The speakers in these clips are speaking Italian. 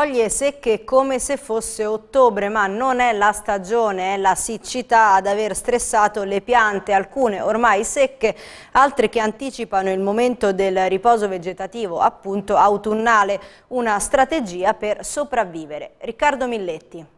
foglie secche come se fosse ottobre, ma non è la stagione, è la siccità ad aver stressato le piante, alcune ormai secche, altre che anticipano il momento del riposo vegetativo, appunto autunnale, una strategia per sopravvivere. Riccardo Milletti.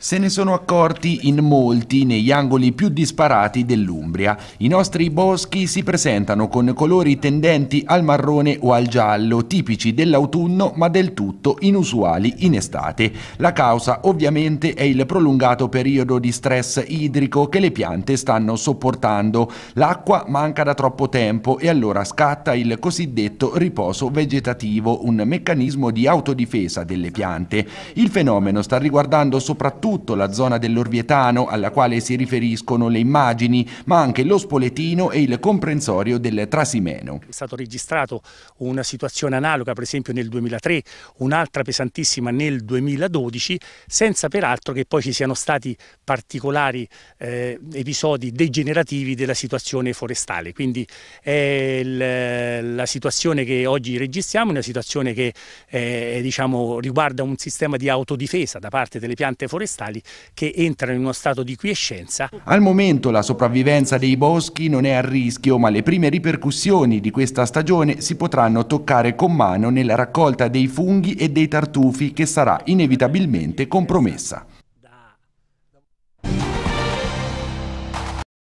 Se ne sono accorti in molti negli angoli più disparati dell'Umbria. I nostri boschi si presentano con colori tendenti al marrone o al giallo, tipici dell'autunno ma del tutto inusuali in estate. La causa ovviamente è il prolungato periodo di stress idrico che le piante stanno sopportando. L'acqua manca da troppo tempo e allora scatta il cosiddetto riposo vegetativo, un meccanismo di autodifesa delle piante. Il fenomeno sta riguardando soprattutto soprattutto la zona dell'Orvietano alla quale si riferiscono le immagini, ma anche lo Spoletino e il comprensorio del Trasimeno. È stato registrato una situazione analoga per esempio nel 2003, un'altra pesantissima nel 2012, senza peraltro che poi ci siano stati particolari eh, episodi degenerativi della situazione forestale. Quindi eh, la situazione che oggi registriamo è una situazione che eh, diciamo, riguarda un sistema di autodifesa da parte delle piante forestali forestali che entrano in uno stato di quiescenza. Al momento la sopravvivenza dei boschi non è a rischio, ma le prime ripercussioni di questa stagione si potranno toccare con mano nella raccolta dei funghi e dei tartufi che sarà inevitabilmente compromessa.